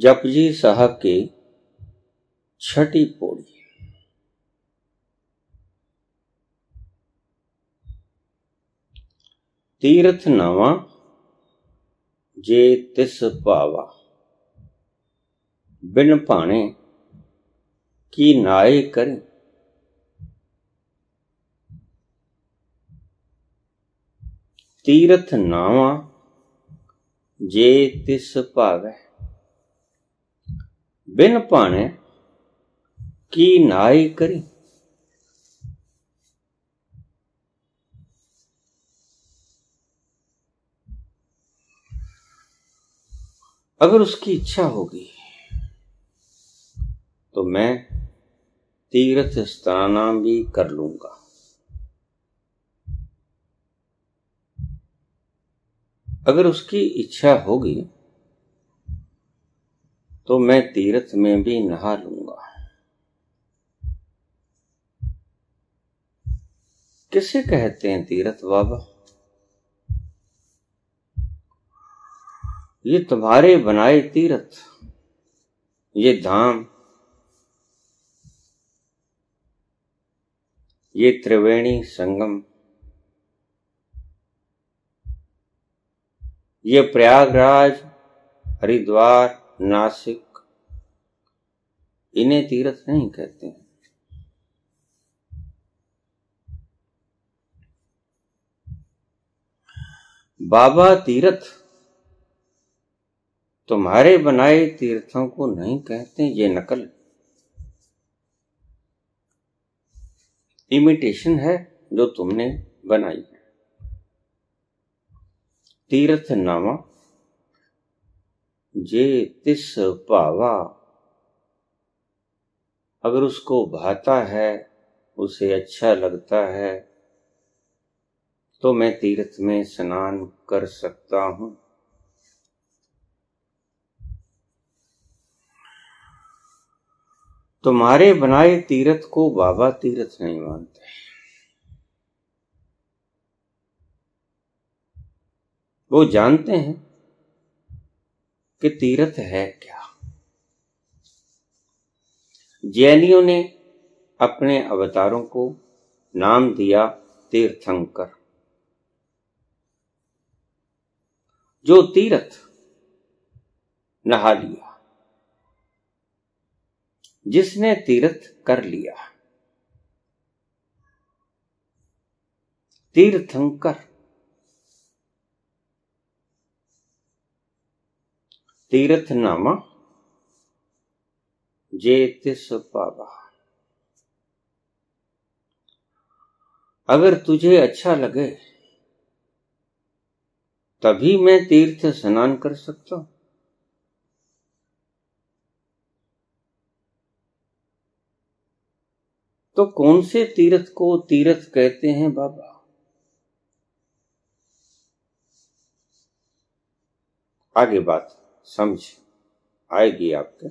जपजी साहब की छठी पौड़ी तीर्थ नवा जे तिस पावा बिन भाने की नाए करे तीर्थ नावा जे तिस पावे बिन पाने की नाई करी अगर उसकी इच्छा होगी तो मैं तीर्थ स्थाना भी कर लूंगा अगर उसकी इच्छा होगी तो मैं तीर्थ में भी नहा लूंगा किसे कहते हैं तीर्थ बाबा ये तुम्हारे बनाए तीर्थ ये धाम ये त्रिवेणी संगम ये प्रयागराज हरिद्वार नासिक इन्हें तीर्थ नहीं कहते हैं बाबा तीर्थ तुम्हारे बनाए तीर्थों को नहीं कहते ये नकल इमिटेशन है जो तुमने बनाई तीर्थ नामा जे तिस पावा अगर उसको भाता है उसे अच्छा लगता है तो मैं तीर्थ में स्नान कर सकता हूं तुम्हारे बनाए तीर्थ को बाबा तीर्थ नहीं मानते वो जानते हैं कि तीर्थ है क्या जैनियों ने अपने अवतारों को नाम दिया तीर्थंकर जो तीर्थ नहा लिया जिसने तीर्थ कर लिया तीर्थंकर तीर्थ नाम जेत पावा अगर तुझे अच्छा लगे तभी मैं तीर्थ स्नान कर सकता हूं तो कौन से तीर्थ को तीर्थ कहते हैं बाबा आगे बात समझ आएगी आपके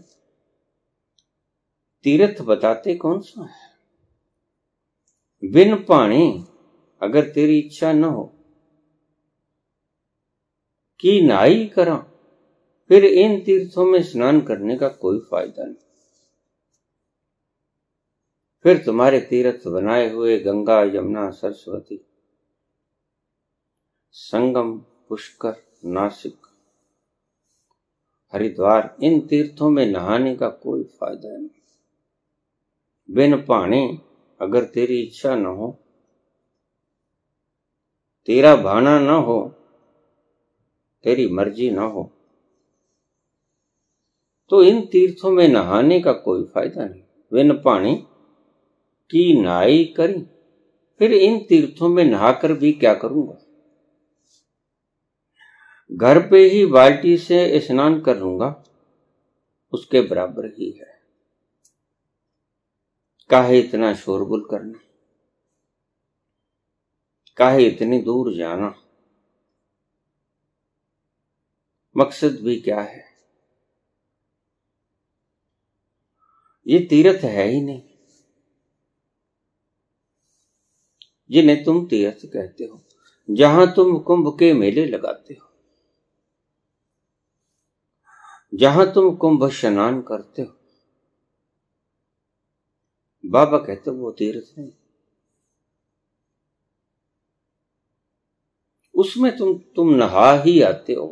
तीर्थ बताते कौन सा है बिन पानी अगर तेरी इच्छा न हो कि नाई करा फिर इन तीर्थों में स्नान करने का कोई फायदा नहीं फिर तुम्हारे तीर्थ बनाए हुए गंगा यमुना सरस्वती संगम पुष्कर नासिक हरिद्वार इन तीर्थों में नहाने का कोई फायदा नहीं बिन पाने अगर तेरी इच्छा न हो तेरा भाना न हो तेरी मर्जी न हो तो इन तीर्थों में नहाने का कोई फायदा नहीं बिन पाने की नाई करी फिर इन तीर्थों में नहाकर भी क्या करूंगा घर पे ही बाल्टी से स्नान कर लूंगा उसके बराबर ही है काहे इतना शोरगुल करना काहे इतनी दूर जाना मकसद भी क्या है ये तीर्थ है ही नहीं जिन्हें तुम तीर्थ कहते हो जहां तुम कुंभ के मेले लगाते हो जहां तुम कुंभ स्नान करते हो बाबा कहते वो तीर्थ नहीं उसमें तुम तुम नहा ही आते हो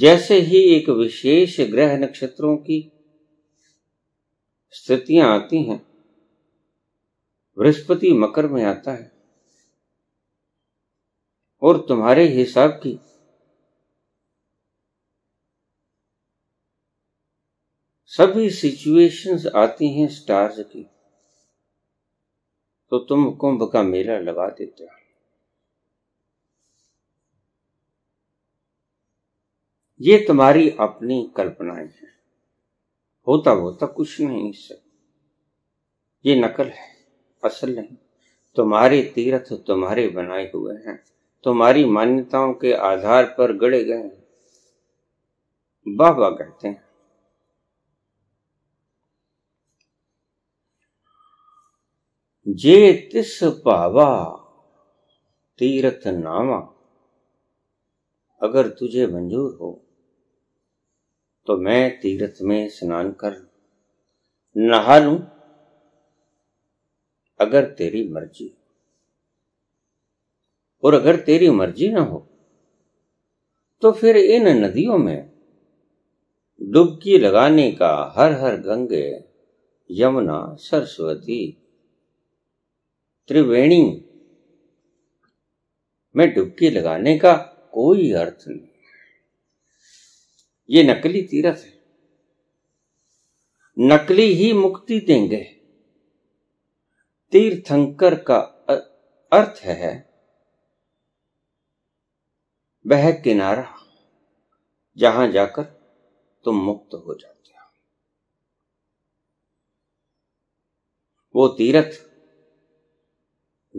जैसे ही एक विशेष ग्रह नक्षत्रों की स्थितियां आती हैं बृहस्पति मकर में आता है और तुम्हारे हिसाब की सभी सिचुएशंस आती हैं स्टार्स की तो तुम कुंभ का मेला लगा देते हो ये तुम्हारी अपनी कल्पनाएं हैं होता होता कुछ नहीं इससे ये नकल है असल नहीं तुम्हारे तीर्थ तुम्हारे बनाए हुए हैं तुम्हारी मान्यताओं के आधार पर गड़े गए बाबा कहते हैं जे तिस पावा तीर्थ नामा अगर तुझे मंजूर हो तो मैं तीर्थ में स्नान कर नहा लू अगर तेरी मर्जी और अगर तेरी मर्जी ना हो तो फिर इन नदियों में डुबकी लगाने का हर हर गंगे यमुना सरस्वती त्रिवेणी में डुबकी लगाने का कोई अर्थ नहीं ये नकली तीरथ है नकली ही मुक्ति देंगे तीर्थंकर का अर्थ है वह किनारा जहां जाकर तुम मुक्त हो जाते हो वो तीर्थ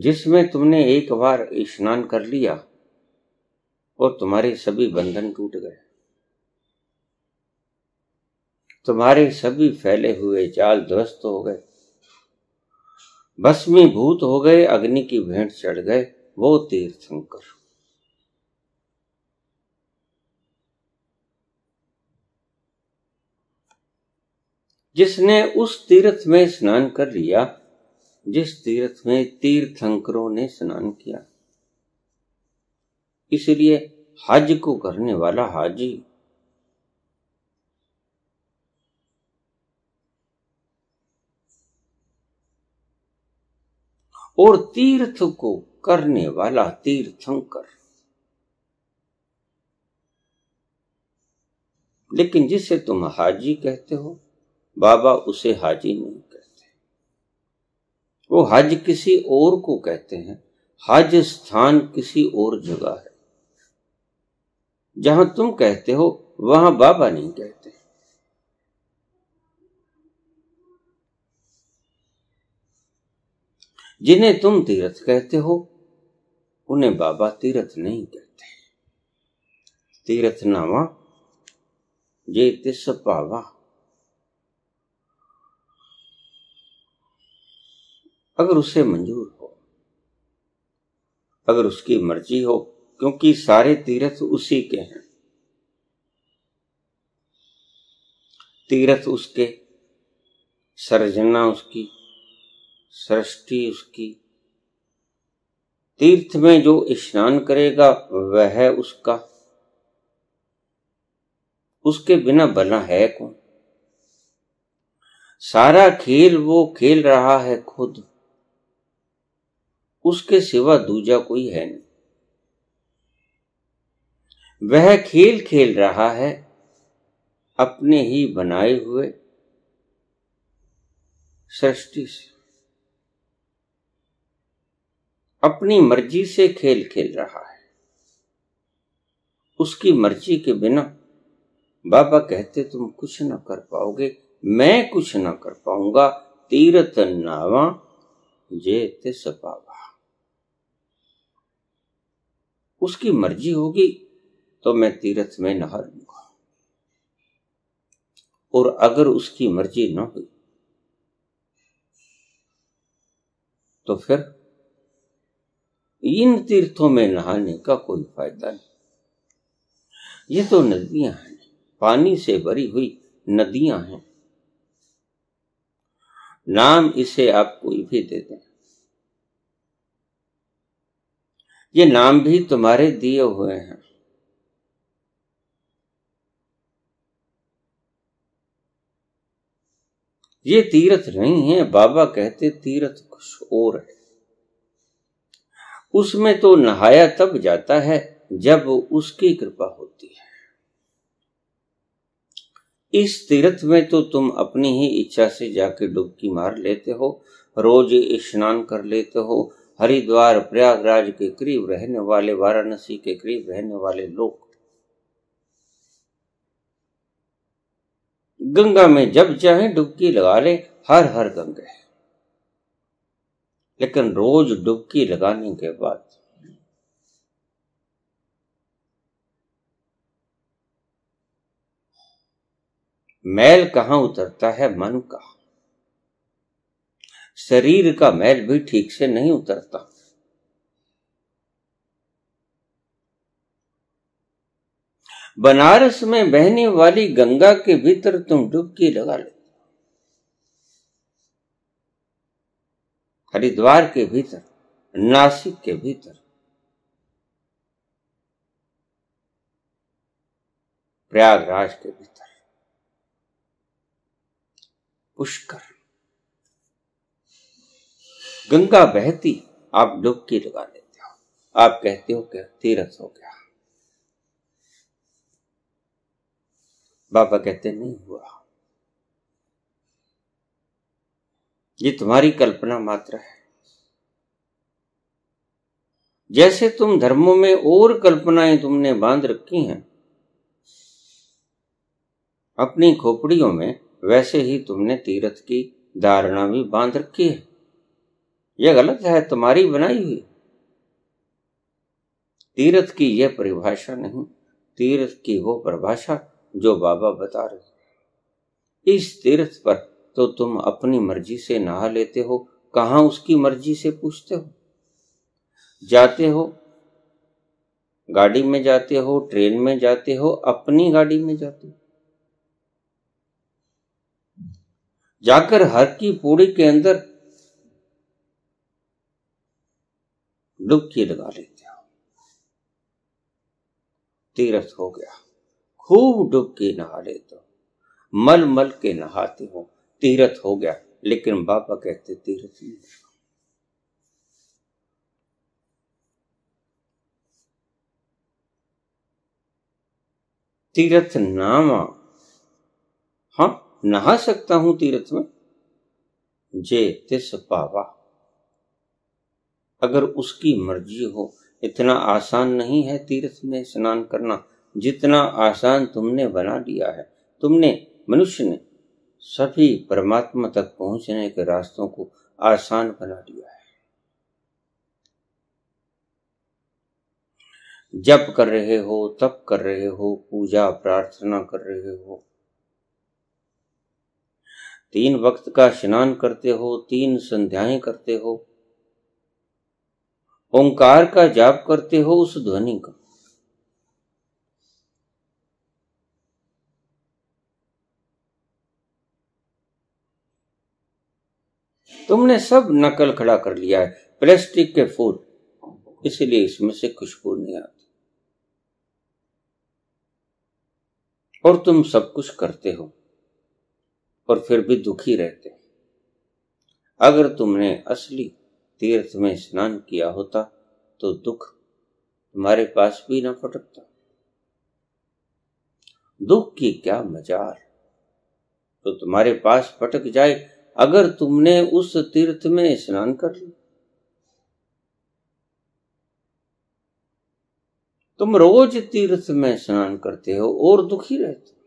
जिसमें तुमने एक बार स्नान कर लिया और तुम्हारे सभी बंधन टूट गए तुम्हारे सभी फैले हुए जाल ध्वस्त हो गए भस्मी भूत हो गए अग्नि की भेंट चढ़ गए वो तीर्थंकर जिसने उस तीर्थ में स्नान कर लिया जिस तीर्थ में तीर्थंकरों ने स्नान किया इसलिए हज को करने वाला हाजी और तीर्थ को करने वाला तीर्थंकर लेकिन जिसे तुम हाजी कहते हो बाबा उसे हाजी नहीं कहते वो हज किसी और को कहते हैं हज स्थान किसी और जगह है जहां तुम कहते हो वहां बाबा नहीं कहते जिन्हें तुम तीर्थ कहते हो उन्हें बाबा तीर्थ नहीं कहते तीर्थ नावा जे तिस पावा अगर उसे मंजूर हो अगर उसकी मर्जी हो क्योंकि सारे तीर्थ उसी के हैं तीर्थ उसके सर्जना उसकी सृष्टि उसकी तीर्थ में जो स्नान करेगा वह उसका उसके बिना बना है कौन सारा खेल वो खेल रहा है खुद उसके सिवा दूजा कोई है नहीं वह खेल खेल रहा है अपने ही बनाए हुए सृष्टि से अपनी मर्जी से खेल खेल रहा है उसकी मर्जी के बिना बाबा कहते तुम कुछ ना कर पाओगे मैं कुछ ना कर पाऊंगा तीरथ नावा जे ते सपावा उसकी मर्जी होगी तो मैं तीर्थ में नहा लूंगा और अगर उसकी मर्जी न हुई तो फिर इन तीर्थों में नहाने का कोई फायदा नहीं ये तो नदियां हैं पानी से भरी हुई नदियां हैं नाम इसे आप कोई भी दे दें ये नाम भी तुम्हारे दिए हुए हैं ये तीर्थ नहीं है बाबा कहते तीर्थ कुछ और है उसमें तो नहाया तब जाता है जब उसकी कृपा होती है इस तीर्थ में तो तुम अपनी ही इच्छा से जाके डुबकी मार लेते हो रोज स्नान कर लेते हो हरिद्वार प्रयागराज के करीब रहने वाले वाराणसी के करीब रहने वाले लोग गंगा में जब चाहे डुबकी लगा ले हर हर गंगे लेकिन रोज डुबकी लगाने के बाद मैल कहां उतरता है मन का शरीर का मैल भी ठीक से नहीं उतरता बनारस में बहने वाली गंगा के भीतर तुम डुबकी लगा लो हरिद्वार के भीतर नासिक के भीतर प्रयागराज के भीतर पुष्कर गंगा बहती आप डुबकी लगा लेते हो आप कहते हो क्या तीरथ हो गया बाबा कहते नहीं हुआ ये तुम्हारी कल्पना मात्र है जैसे तुम धर्मों में और कल्पनाएं तुमने बांध रखी हैं अपनी खोपड़ियों में वैसे ही तुमने तीर्थ की धारणा भी बांध रखी है यह गलत है तुम्हारी बनाई हुई तीर्थ की यह परिभाषा नहीं तीर्थ की वो परिभाषा जो बाबा बता रहे इस तीर्थ पर तो तुम अपनी मर्जी से नहा लेते हो कहा उसकी मर्जी से पूछते हो जाते हो गाड़ी में जाते हो ट्रेन में जाते हो अपनी गाड़ी में जाते हो जाकर हर की पूड़ी के अंदर डुबकी लगा लेते हो तीर्थ हो गया खूब डुबकी नहा लेते हो मल मल के नहाते हो तीर्थ हो गया लेकिन बाबा कहते तीर्थ नहीं तीर्थ नामा हाँ नहा सकता हूं तीर्थ में जे तिस पावा अगर उसकी मर्जी हो इतना आसान नहीं है तीर्थ में स्नान करना जितना आसान तुमने बना दिया है तुमने मनुष्य ने सभी परमात्मा तक पहुंचने के रास्तों को आसान बना दिया है जप कर रहे हो तप कर रहे हो पूजा प्रार्थना कर रहे हो तीन वक्त का स्नान करते हो तीन संध्याएं करते हो ओंकार का जाप करते हो उस ध्वनि का तुमने सब नकल खड़ा कर लिया है प्लास्टिक के फूल इसलिए इसमें से खुशबू नहीं आती और तुम सब कुछ करते हो और फिर भी दुखी रहते हो अगर तुमने असली तीर्थ में स्नान किया होता तो दुख तुम्हारे पास भी ना फटकता दुख की क्या मजार तो तुम्हारे पास फटक जाए अगर तुमने उस तीर्थ में स्नान कर लिया तुम रोज तीर्थ में स्नान करते हो और दुखी रहते हो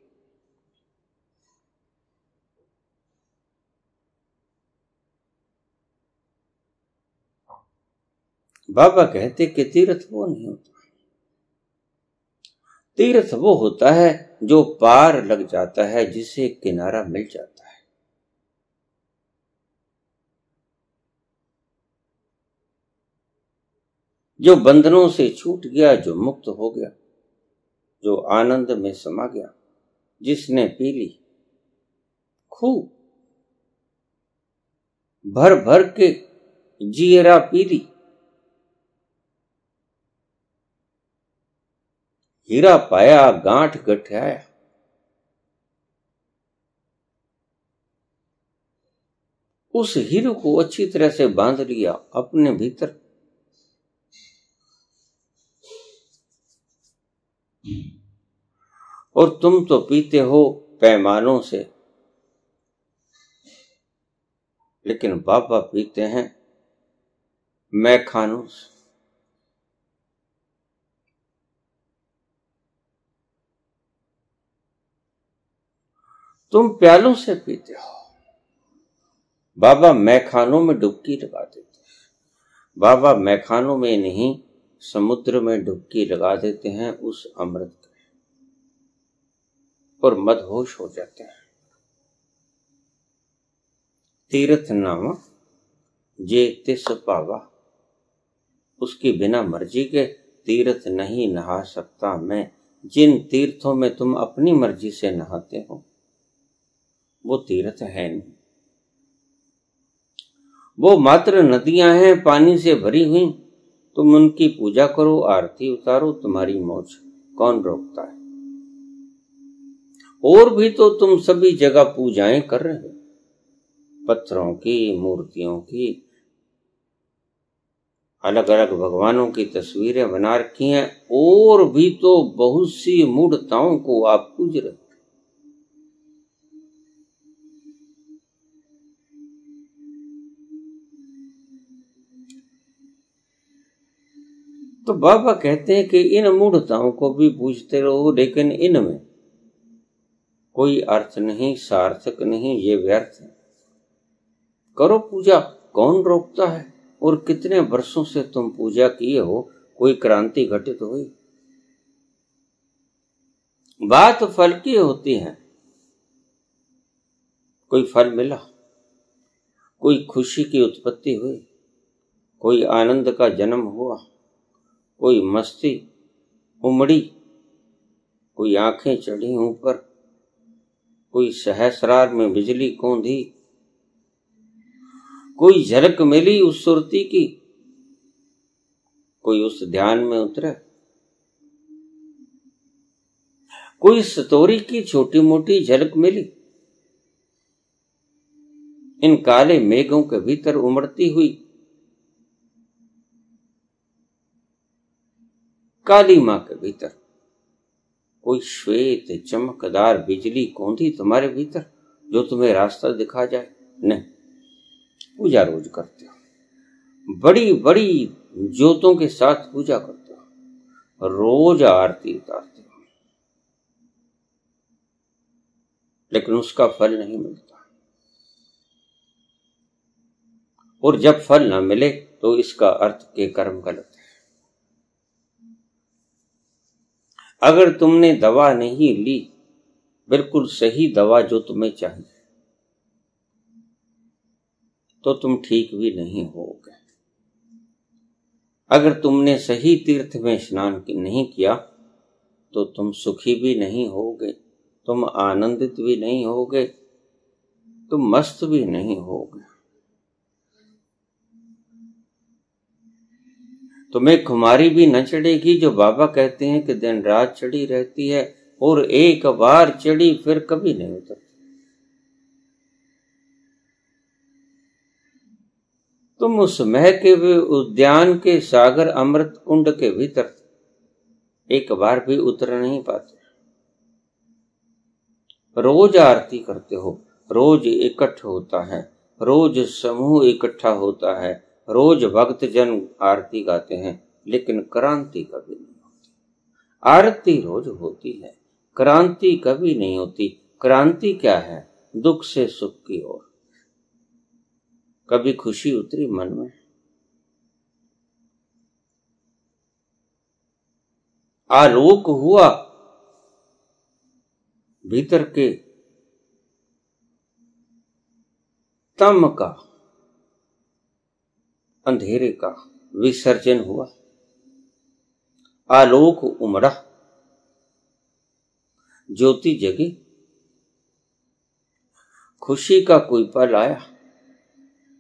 बाबा कहते कि तीर्थ वो नहीं होता तीर्थ वो होता है जो पार लग जाता है जिसे किनारा मिल जाता है जो बंधनों से छूट गया जो मुक्त हो गया जो आनंद में समा गया जिसने पी ली खूब भर भर के जीरा पी ली हीरा पाया गांठ गठियाया उस हीरे को अच्छी तरह से बांध लिया अपने भीतर और तुम तो पीते हो पैमानों से लेकिन बाबा पीते हैं मैं खानों से तुम प्यालों से पीते हो बाबा मैखानों में डुबकी लगा देते हैं बाबा मैखानों में नहीं समुद्र में डुबकी लगा देते हैं उस अमृत और मदहोश हो जाते हैं तीर्थ नामा जे तिस पावा उसकी बिना मर्जी के तीर्थ नहीं नहा सकता मैं जिन तीर्थों में तुम अपनी मर्जी से नहाते हो वो तीर्थ है वो मात्र नदियां हैं पानी से भरी हुई तुम उनकी पूजा करो आरती उतारो तुम्हारी मौज कौन रोकता है और भी तो तुम सभी जगह पूजाएं कर रहे हो पत्थरों की मूर्तियों की अलग अलग भगवानों की तस्वीरें बना रखी हैं और भी तो बहुत सी मूर्ताओं को आप पूज रहे तो बाबा कहते हैं कि इन मूढ़ताओं को भी पूछते रहो लेकिन इनमें कोई अर्थ नहीं सार्थक नहीं ये व्यर्थ है करो पूजा कौन रोकता है और कितने वर्षों से तुम पूजा किए हो कोई क्रांति घटित हुई बात फल की होती है कोई फल मिला कोई खुशी की उत्पत्ति हुई कोई आनंद का जन्म हुआ कोई मस्ती उमड़ी कोई आंखें चढ़ी ऊपर कोई सहस्रार में बिजली दी कोई झलक मिली उस सुरती की कोई उस ध्यान में उतरे कोई सतोरी की छोटी मोटी झलक मिली इन काले मेघों के भीतर उमड़ती हुई काली माँ के भीतर कोई श्वेत चमकदार बिजली कौंधी तुम्हारे भीतर जो तुम्हें रास्ता दिखा जाए नहीं पूजा रोज करते हो बड़ी बड़ी ज्योतों के साथ पूजा करते हो रोज आरती उतारते हो लेकिन उसका फल नहीं मिलता और जब फल ना मिले तो इसका अर्थ के कर्म गलत है अगर तुमने दवा नहीं ली बिल्कुल सही दवा जो तुम्हें चाहिए तो तुम ठीक भी नहीं होगे अगर तुमने सही तीर्थ में स्नान नहीं किया तो तुम सुखी भी नहीं होगे तुम आनंदित भी नहीं गए तुम मस्त भी नहीं गए तुम्हें खुमारी भी न चढ़ेगी जो बाबा कहते हैं कि दिन रात चढ़ी रहती है और एक बार चढ़ी फिर कभी नहीं उतरती तुम उस मह के उद्यान के सागर अमृत कुंड के भीतर एक बार भी उतर नहीं पाते रोज आरती करते हो रोज इकट्ठ होता है रोज समूह इकट्ठा होता है रोज भक्त जन आरती गाते हैं लेकिन क्रांति कभी नहीं होती आरती रोज होती है क्रांति कभी नहीं होती क्रांति क्या है दुख से सुख की ओर कभी खुशी उतरी मन में आलोक हुआ भीतर के तम का अंधेरे का विसर्जन हुआ आलोक उमड़ा ज्योति जगी खुशी का कोई पल आया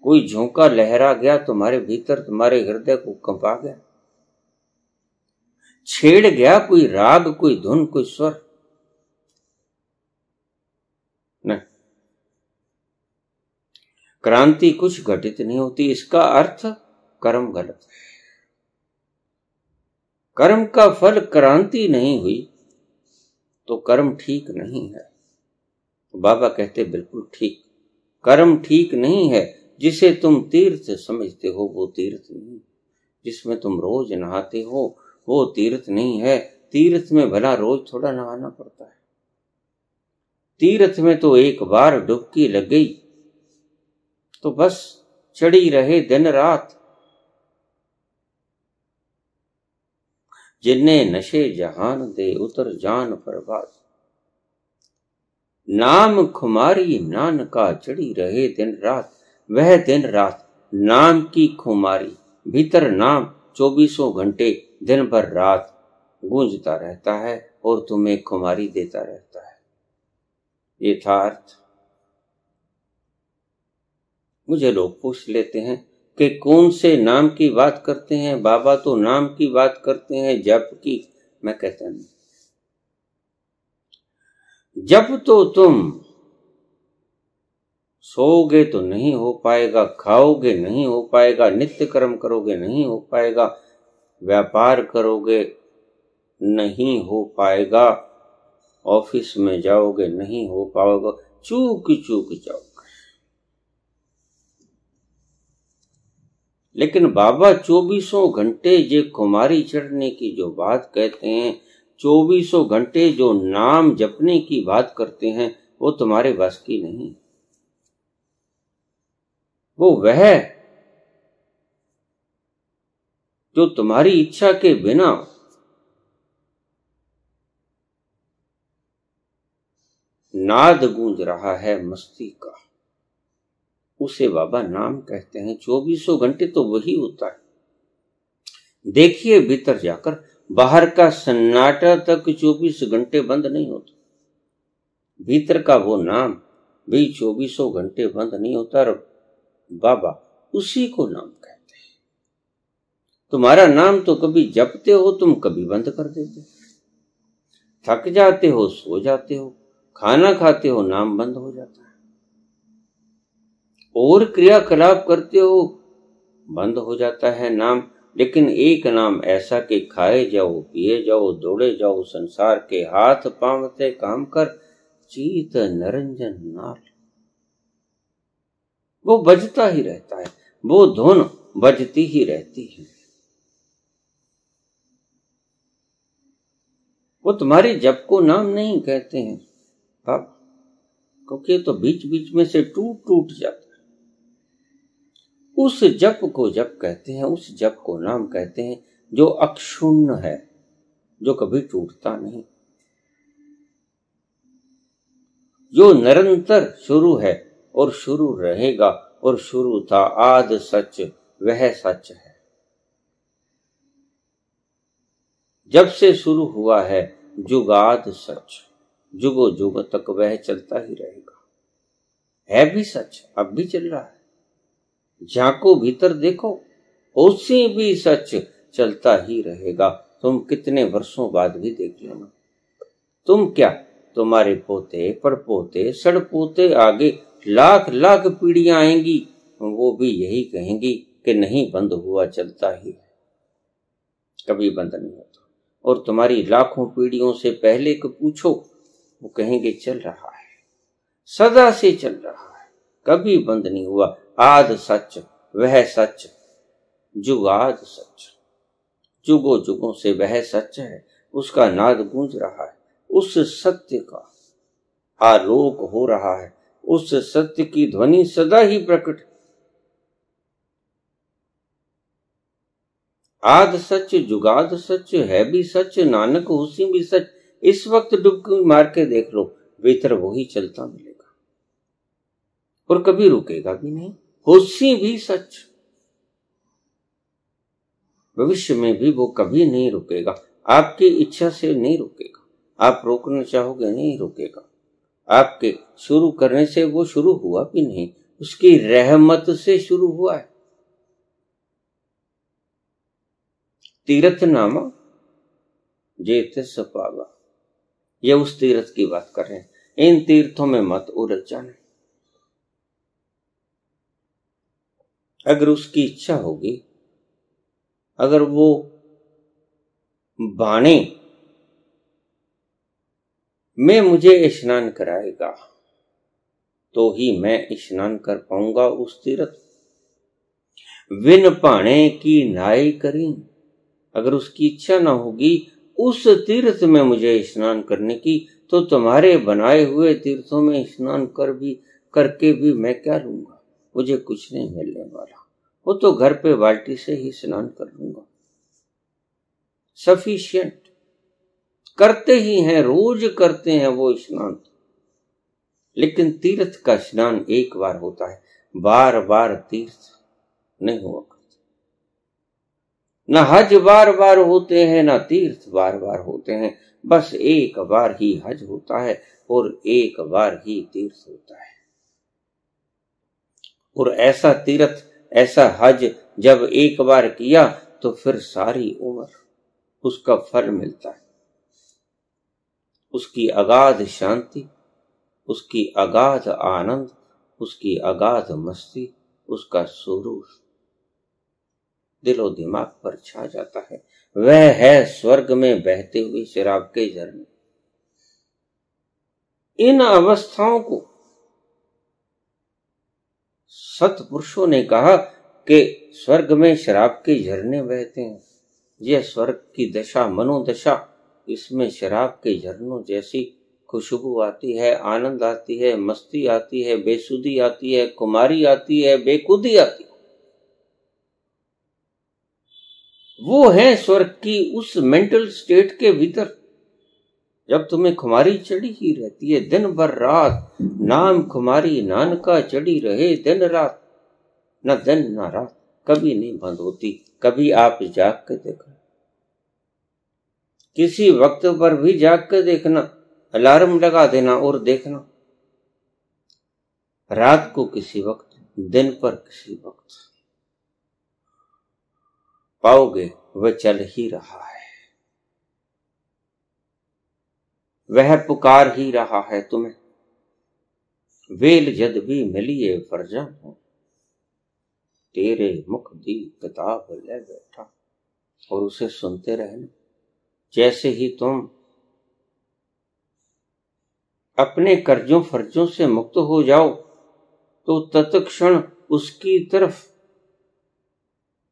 कोई झोंका लहरा गया तुम्हारे भीतर तुम्हारे हृदय को कंपा गया छेड़ गया कोई राग कोई धुन कोई स्वर क्रांति कुछ घटित नहीं होती इसका अर्थ कर्म गलत कर्म का फल क्रांति नहीं हुई तो कर्म ठीक नहीं है बाबा कहते बिल्कुल ठीक कर्म ठीक नहीं है जिसे तुम तीर्थ समझते हो वो तीर्थ नहीं जिसमें तुम रोज नहाते हो वो तीर्थ नहीं है तीर्थ में भला रोज थोड़ा नहाना पड़ता है तीर्थ में तो एक बार डुबकी लग गई तो बस चढ़ी रहे दिन रात जिन्ने नशे जहान दे उतर जान परबाज नाम खुमारी नान का चढ़ी रहे दिन रात वह दिन रात नाम की खुमारी भीतर नाम चौबीसों घंटे दिन भर रात गूंजता रहता है और तुम्हें खुमारी देता रहता है यथार्थ मुझे लोग पूछ लेते हैं कि कौन से नाम की बात करते हैं बाबा तो नाम की बात करते हैं जप की मैं कहता नहीं जब तो तुम सोओगे तो नहीं हो पाएगा खाओगे नहीं हो पाएगा नित्य कर्म करोगे नहीं हो पाएगा व्यापार करोगे नहीं हो पाएगा ऑफिस में जाओगे नहीं हो पाओगे चूक चूक जाओगे लेकिन बाबा चौबीसों घंटे ये कुमारी चढ़ने की जो बात कहते हैं चौबीसों घंटे जो नाम जपने की बात करते हैं वो तुम्हारे बस की नहीं वो वह जो तुम्हारी इच्छा के बिना नाद गूंज रहा है मस्ती का उसे बाबा नाम कहते हैं चौबीसों घंटे तो वही होता है देखिए भीतर जाकर बाहर का सन्नाटा तक चौबीस घंटे बंद नहीं होता भीतर का वो नाम भी चौबीसों घंटे बंद नहीं होता बाबा उसी को नाम कहते हैं तुम्हारा नाम तो कभी जपते हो तुम कभी बंद कर देते हो थक जाते हो सो जाते हो खाना खाते हो नाम बंद हो जाता है और क्रियाकलाप करते हो बंद हो जाता है नाम लेकिन एक नाम ऐसा कि खाए जाओ पिए जाओ दौड़े जाओ संसार के हाथ पांवते काम कर चीत नरंजन नाल वो बजता ही रहता है वो धुन बजती ही रहती है वो तुम्हारी जब को नाम नहीं कहते हैं बाप क्योंकि तो बीच बीच में से टूट टूट जाता उस जप को जप कहते हैं उस जप को नाम कहते हैं जो अक्षुण्ण है जो कभी टूटता नहीं जो निरंतर शुरू है और शुरू रहेगा और शुरू था आद सच वह सच है जब से शुरू हुआ है जुगाद सच जुगो जुग तक वह चलता ही रहेगा है भी सच अब भी चल रहा है झांको भीतर देखो उसी भी सच चलता ही रहेगा तुम कितने वर्षों बाद भी देख लेना तुम क्या तुम्हारे पोते पर पोते सड़ पोते आगे लाख लाख पीढ़ियां आएंगी वो भी यही कहेंगी कि नहीं बंद हुआ चलता ही कभी बंद नहीं होता और तुम्हारी लाखों पीढ़ियों से पहले को पूछो वो कहेंगे चल रहा है सदा से चल रहा है कभी बंद नहीं हुआ आद सच वह सच जुगाद सच जुगो जुगों से वह सच है उसका नाद गूंज रहा है उस सत्य का आलोक हो रहा है उस सत्य की ध्वनि सदा ही प्रकट आद सच जुगाद सच है भी सच नानक हुसी भी सच इस वक्त डुबकी मार के देख लो भीतर वही चलता मिलेगा और कभी रुकेगा भी नहीं होशी भी सच भविष्य में भी वो कभी नहीं रुकेगा आपकी इच्छा से नहीं रुकेगा आप रोकना चाहोगे नहीं रुकेगा आपके शुरू करने से वो शुरू हुआ भी नहीं उसकी रहमत से शुरू हुआ है तीर्थ नामा जेत सपावा ये उस तीर्थ की बात कर रहे हैं इन तीर्थों में मत उलझ जाना अगर उसकी इच्छा होगी अगर वो बाणे में मुझे स्नान कराएगा तो ही मैं स्नान कर पाऊंगा उस तीर्थ विन पाणे की नाई करी अगर उसकी इच्छा ना होगी उस तीर्थ में मुझे स्नान करने की तो तुम्हारे बनाए हुए तीर्थों में स्नान कर भी करके भी मैं क्या लूंगा मुझे कुछ नहीं मिलने वाला वो तो घर पे बाल्टी से ही स्नान कर लूंगा सफिशियंट करते ही हैं रोज करते हैं वो स्नान लेकिन तीर्थ का स्नान एक बार होता है बार बार तीर्थ नहीं हुआ करता न हज बार बार होते हैं ना तीर्थ बार बार होते हैं बस एक बार ही हज होता है और एक बार ही तीर्थ होता है और ऐसा तीर्थ ऐसा हज जब एक बार किया तो फिर सारी उम्र उसका फल मिलता है उसकी अगाध शांति उसकी अगाध आनंद उसकी अगाध मस्ती उसका सुरूर दिलो दिमाग पर छा जाता है वह है स्वर्ग में बहते हुए शराब के झरने इन अवस्थाओं को सतपुरुषों ने कहा कि स्वर्ग में शराब के झरने बहते हैं यह स्वर्ग की दशा मनोदशा इसमें शराब के झरनों जैसी खुशबू आती है आनंद आती है मस्ती आती है बेसुदी आती है कुमारी आती है बेकुदी आती है वो है स्वर्ग की उस मेंटल स्टेट के भीतर जब तुम्हें खुमारी चढ़ी ही रहती है दिन भर रात नाम खुमारी नानका चढ़ी रहे दिन रात न दिन न रात कभी नहीं बंद होती कभी आप जाग के देखना किसी वक्त पर भी जाग के देखना अलार्म लगा देना और देखना रात को किसी वक्त दिन पर किसी वक्त पाओगे वह चल ही रहा है वह पुकार ही रहा है तुम्हें वेल जद भी मिलिए फर्जा हो तेरे मुख दी किताब ले बैठा और उसे सुनते रहना जैसे ही तुम अपने कर्जों फर्जों से मुक्त हो जाओ तो तत्क्षण उसकी तरफ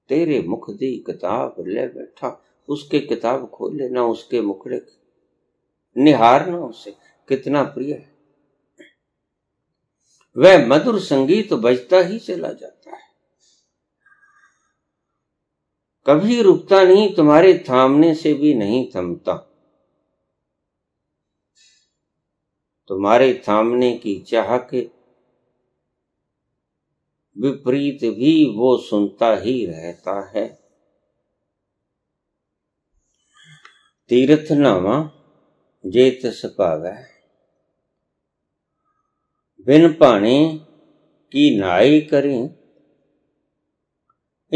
तेरे मुख दी किताब ले बैठा उसके किताब खोल लेना उसके मुखड़े निहारना उसे कितना प्रिय है वह मधुर संगीत तो बजता ही चला जाता है कभी रुकता नहीं तुम्हारे थामने से भी नहीं थमता तुम्हारे थामने की चाह के विपरीत भी वो सुनता ही रहता है तीर्थ नामा ਜੇ ਤਿਸ बिन पानी की नाई करें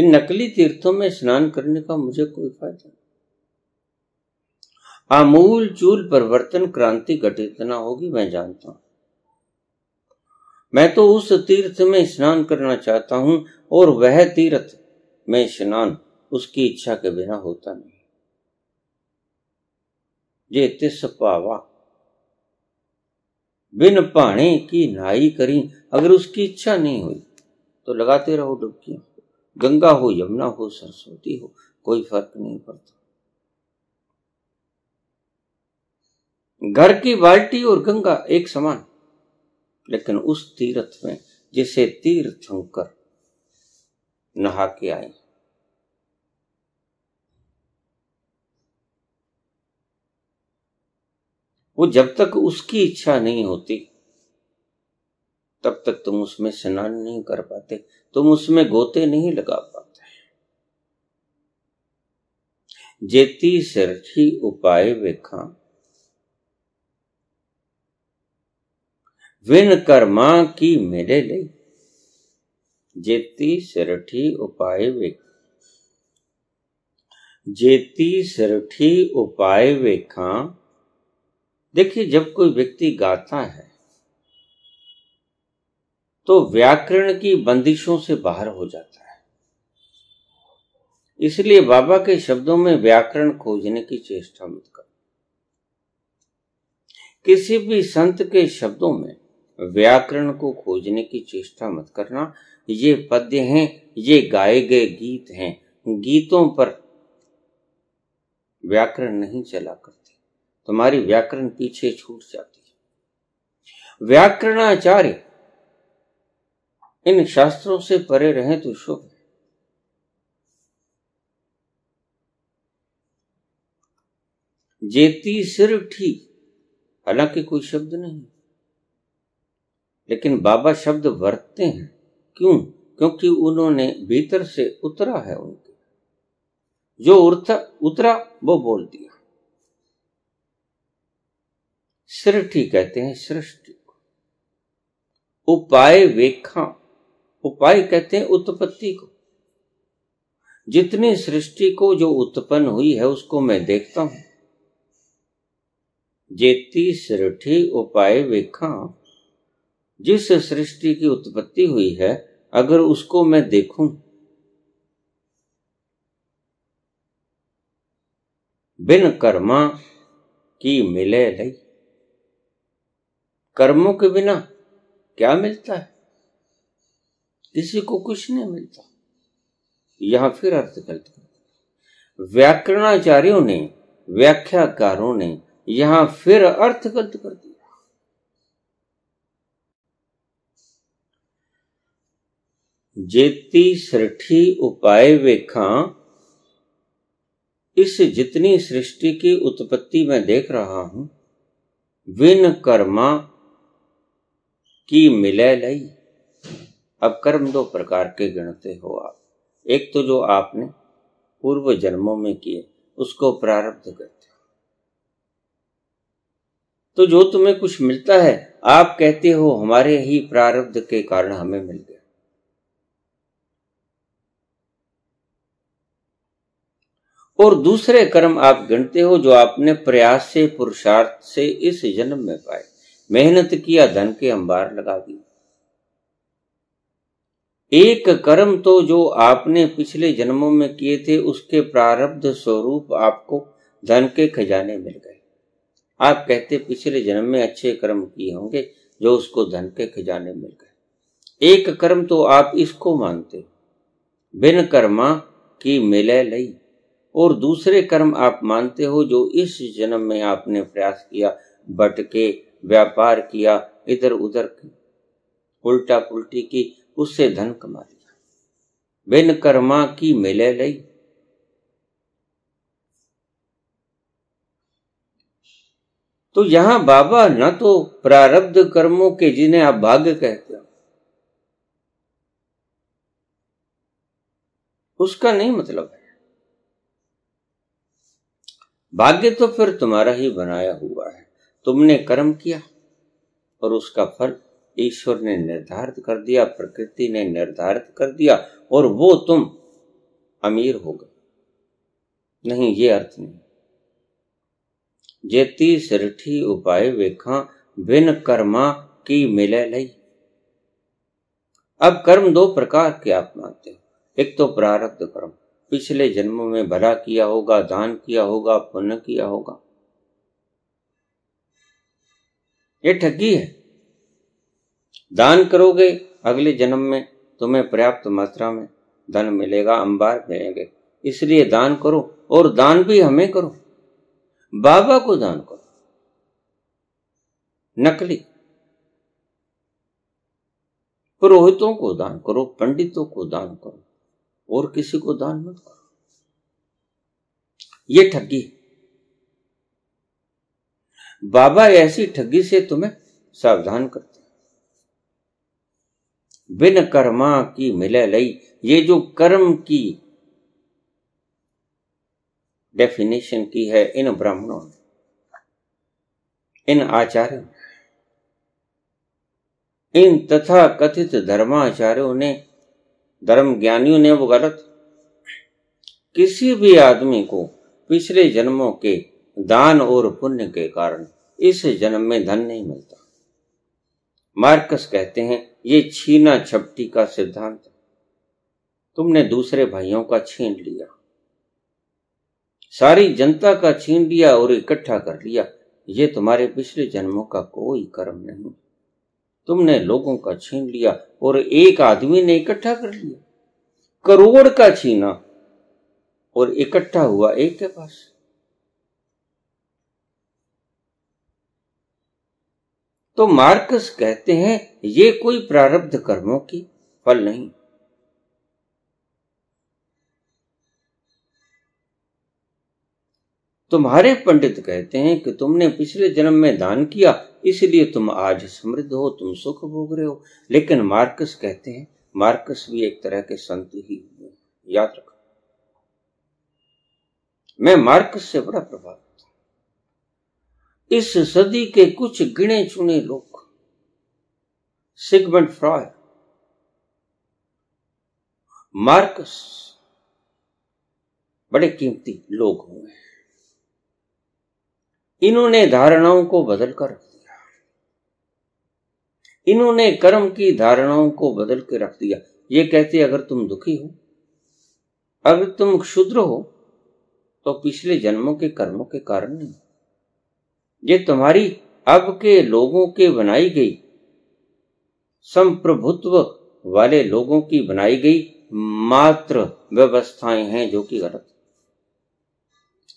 इन नकली तीर्थों में स्नान करने का मुझे कोई फायदा नहीं आमूल चूल परिवर्तन क्रांति घटित ना होगी मैं जानता हूं मैं तो उस तीर्थ में स्नान करना चाहता हूं और वह तीर्थ में स्नान उसकी इच्छा के बिना होता नहीं जे तिस पावा बिन पाने की नाई करी अगर उसकी इच्छा नहीं हुई तो लगाते रहो डुबकियां गंगा हो यमुना हो सरस्वती हो कोई फर्क नहीं पड़ता घर की बाल्टी और गंगा एक समान लेकिन उस तीर्थ में जिसे तीर्थंकर नहा के आई वो जब तक उसकी इच्छा नहीं होती तब तक तुम उसमें स्नान नहीं कर पाते तुम उसमें गोते नहीं लगा पाते जेती सरठी उपाय वेखा विन कर्मा की मेरे लिए जेती सरठी उपाय वेखा जेती सरठी उपाय वेखा देखिए जब कोई व्यक्ति गाता है तो व्याकरण की बंदिशों से बाहर हो जाता है इसलिए बाबा के शब्दों में व्याकरण खोजने की चेष्टा मत कर किसी भी संत के शब्दों में व्याकरण को खोजने की चेष्टा मत करना ये पद्य हैं ये गाए गए गीत हैं गीतों पर व्याकरण नहीं चला करता तुम्हारी तो व्याकरण पीछे छूट जाती है व्याकरणाचार्य इन शास्त्रों से परे रहे तो शुभ है जेती सिर ठीक हालांकि कोई शब्द नहीं लेकिन बाबा शब्द वर्तते हैं क्यों क्योंकि उन्होंने भीतर से उतरा है उनके जो उतरा वो बोल दिया सृष्टि कहते हैं सृष्टि को उपाय वेखा उपाय कहते हैं उत्पत्ति को जितनी सृष्टि को जो उत्पन्न हुई है उसको मैं देखता हूं जेती सृष्टि उपाय वेखा जिस सृष्टि की उत्पत्ति हुई है अगर उसको मैं देखूं बिन कर्मा की मिले लई कर्मों के बिना क्या मिलता है किसी को कुछ नहीं मिलता यहां फिर अर्थ गलत व्याकरणाचार्यों ने व्याख्याकारों ने यहां फिर अर्थ गलत कर दिया जेती सृष्टि उपाय वेखा इस जितनी सृष्टि की उत्पत्ति में देख रहा हूं विन कर्मा की मिले लई अब कर्म दो प्रकार के गणते हो आप एक तो जो आपने पूर्व जन्मों में किए उसको प्रारब्ध करते तो जो तुम्हें कुछ मिलता है आप कहते हो हमारे ही प्रारब्ध के कारण हमें मिल गया और दूसरे कर्म आप गिनते हो जो आपने प्रयास से पुरुषार्थ से इस जन्म में पाए मेहनत किया धन के अंबार लगा दिए एक कर्म तो जो आपने पिछले जन्मों में किए थे उसके प्रारब्ध स्वरूप आपको धन के खजाने मिल गए आप कहते पिछले जन्म में अच्छे कर्म किए होंगे जो उसको धन के खजाने मिल गए एक कर्म तो आप इसको मानते बिन कर्मा की मिले लई और दूसरे कर्म आप मानते हो जो इस जन्म में आपने प्रयास किया बटके व्यापार किया इधर उधर उल्टा पुल्टी की उससे धन कमा लिया बिन कर्मा की मिले लई तो यहां बाबा न तो प्रारब्ध कर्मों के जिन्हें आप भाग्य कहते हो उसका नहीं मतलब है भाग्य तो फिर तुम्हारा ही बनाया हुआ है तुमने कर्म किया और उसका फल ईश्वर ने निर्धारित कर दिया प्रकृति ने निर्धारित कर दिया और वो तुम अमीर हो गए नहीं ये अर्थ नहीं जेती सिरठी उपाय वेखा बिन कर्मा की मिले लई अब कर्म दो प्रकार के आप मानते हो एक तो प्रारब्ध कर्म पिछले जन्म में भला किया होगा दान किया होगा पुण्य किया होगा ये ठगी है दान करोगे अगले जन्म में तुम्हें पर्याप्त मात्रा में धन मिलेगा अंबार मिलेंगे इसलिए दान करो और दान भी हमें करो बाबा को दान करो नकली पुरोहितों को दान करो पंडितों को दान करो और किसी को दान मत करो ये ठगी है बाबा ऐसी ठगी से तुम्हें सावधान करते बिन कर्मा की मिले लई ये जो कर्म की डेफिनेशन की है इन ब्राह्मणों ने इन आचार्यों इन तथा कथित धर्माचार्यों ने धर्म ज्ञानियों ने वो गलत किसी भी आदमी को पिछले जन्मों के दान और पुण्य के कारण इस जन्म में धन नहीं मिलता मार्कस कहते हैं ये छीना छपटी का सिद्धांत तुमने दूसरे भाइयों का छीन लिया सारी जनता का छीन लिया और इकट्ठा कर लिया ये तुम्हारे पिछले जन्मों का कोई कर्म नहीं तुमने लोगों का छीन लिया और एक आदमी ने इकट्ठा कर लिया करोड़ का छीना और इकट्ठा हुआ एक के पास तो मार्कस कहते हैं ये कोई प्रारब्ध कर्मों की फल नहीं तुम्हारे पंडित कहते हैं कि तुमने पिछले जन्म में दान किया इसलिए तुम आज समृद्ध हो तुम सुख भोग रहे हो लेकिन मार्कस कहते हैं मार्कस भी एक तरह के संत ही हुए याद रखो मैं मार्कस से बड़ा प्रभावित इस सदी के कुछ गिने चुने लोग सिगमेंट फ्रॉय मार्कस बड़े कीमती लोग हुए इन्होंने धारणाओं को बदल कर रख दिया इन्होंने कर्म की धारणाओं को बदल के रख दिया ये कहते अगर तुम दुखी हो अगर तुम क्षुद्र हो तो पिछले जन्मों के कर्मों के कारण नहीं ये तुम्हारी अब के लोगों के बनाई गई संप्रभुत्व वाले लोगों की बनाई गई मात्र व्यवस्थाएं हैं जो कि गलत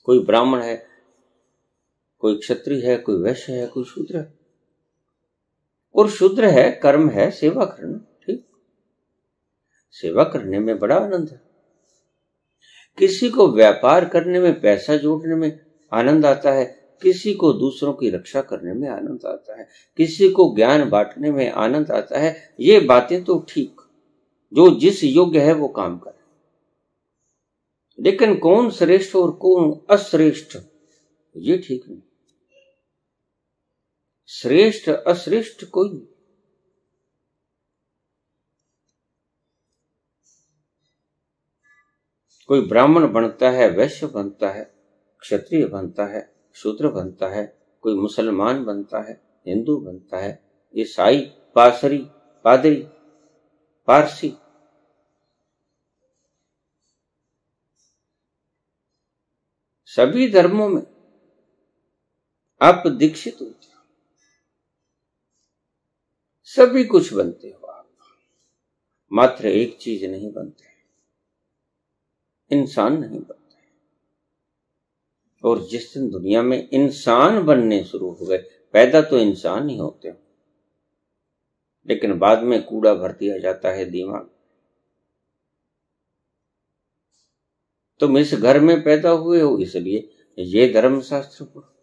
कोई ब्राह्मण है कोई क्षत्रिय है कोई वैश्य है कोई शूद्र है और शूद्र है कर्म है सेवा करना ठीक सेवा करने में बड़ा आनंद है किसी को व्यापार करने में पैसा जोड़ने में आनंद आता है किसी को दूसरों की रक्षा करने में आनंद आता है किसी को ज्ञान बांटने में आनंद आता है ये बातें तो ठीक जो जिस योग्य है वो काम करे लेकिन कौन श्रेष्ठ और कौन अश्रेष्ठ ये ठीक नहीं श्रेष्ठ अश्रेष्ठ कोई नहीं कोई ब्राह्मण बनता है वैश्य बनता है क्षत्रिय बनता है शूद्र बनता है कोई मुसलमान बनता है हिंदू बनता है ईसाई पासरी पादरी पारसी सभी धर्मों में आप दीक्षित होते हो सभी कुछ बनते हो आप मात्र एक चीज नहीं बनते इंसान नहीं बनते और जिस दिन दुनिया में इंसान बनने शुरू हो गए पैदा तो इंसान ही होते हैं लेकिन बाद में कूड़ा भर दिया जाता है दिमाग तुम तो इस घर में पैदा हुए हो इसलिए ये धर्मशास्त्र पढ़ो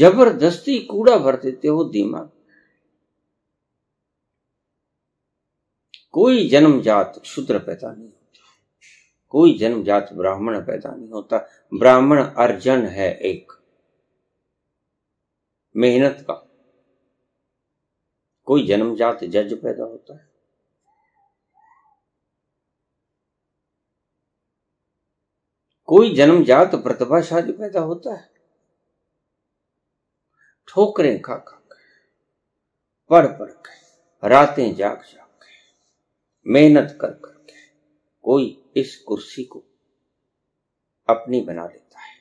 जबरदस्ती कूड़ा भर देते हो दिमाग कोई जन्मजात शूद्र पैदा नहीं कोई जन्मजात ब्राह्मण पैदा नहीं होता ब्राह्मण अर्जन है एक मेहनत का कोई जन्मजात जज पैदा होता है कोई जन्मजात प्रतिभाशाली पैदा होता है ठोकरें खा खा कर पढ़ पढ़ के रातें जाग जाग मेहनत कर कर कोई इस कुर्सी को अपनी बना लेता है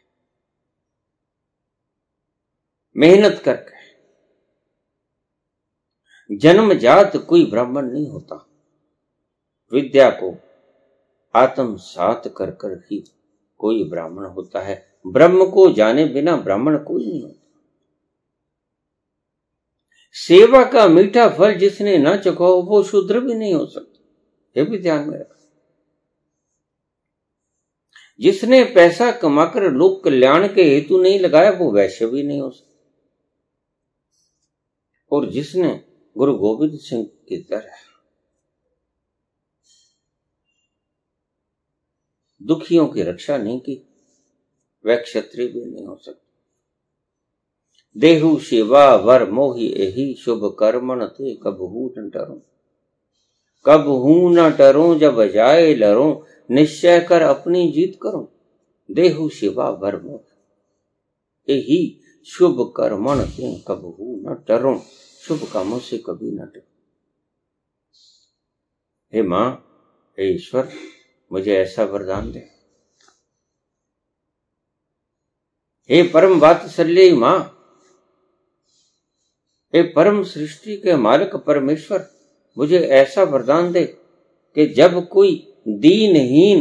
मेहनत करके जन्म जात कोई ब्राह्मण नहीं होता विद्या को आत्मसात कर कर ही कोई ब्राह्मण होता है ब्रह्म को जाने बिना ब्राह्मण कोई नहीं होता सेवा का मीठा फल जिसने ना चखा वो शूद्र भी नहीं हो सकता यह भी ध्यान में रख जिसने पैसा कमाकर लोक कल्याण के हेतु नहीं लगाया वो वैश्य भी नहीं हो सकता और जिसने गुरु गोविंद सिंह की तरह दुखियों की रक्षा नहीं की वह क्षत्रिय भी नहीं हो सकता देहु सेवा वर मोहि यही शुभ कर्मण थे कबहू डरू कब हूं न डरो जब जाए लरो निश्चय कर अपनी जीत करो देहु शिवा भर यही शुभ कर्मण के कब हूं न डरो शुभ कामों से कभी न डरो हे मां हे ईश्वर मुझे ऐसा वरदान दे हे परम बात सल्ले मां हे परम सृष्टि के मालिक परमेश्वर मुझे ऐसा वरदान दे कि जब कोई दीनहीन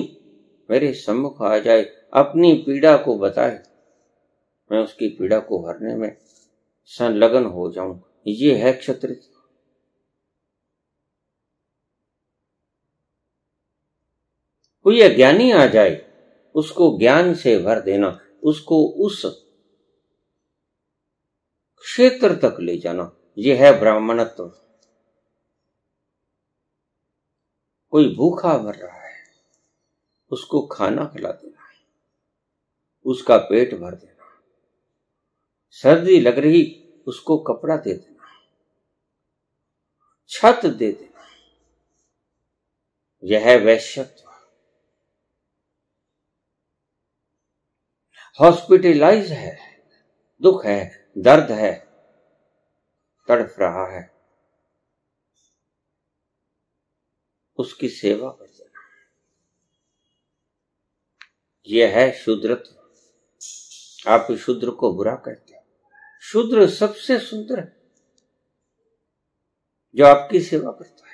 मेरे सम्मुख आ जाए अपनी पीड़ा को बताए मैं उसकी पीड़ा को हरने में संलग्न हो जाऊं ये है क्षत्रिय कोई अज्ञानी आ जाए उसको ज्ञान से भर देना उसको उस क्षेत्र तक ले जाना यह है ब्राह्मणत्व कोई भूखा मर रहा है उसको खाना खिला देना है उसका पेट भर देना है सर्दी लग रही उसको कपड़ा दे देना है छत दे देना है यह वैश्यत्व हॉस्पिटलाइज है दुख है दर्द है तड़फ रहा है उसकी सेवा कर देना यह है शूद्रत्व आप शूद्र को बुरा कहते हैं शूद्र सबसे सुंदर है जो आपकी सेवा करता है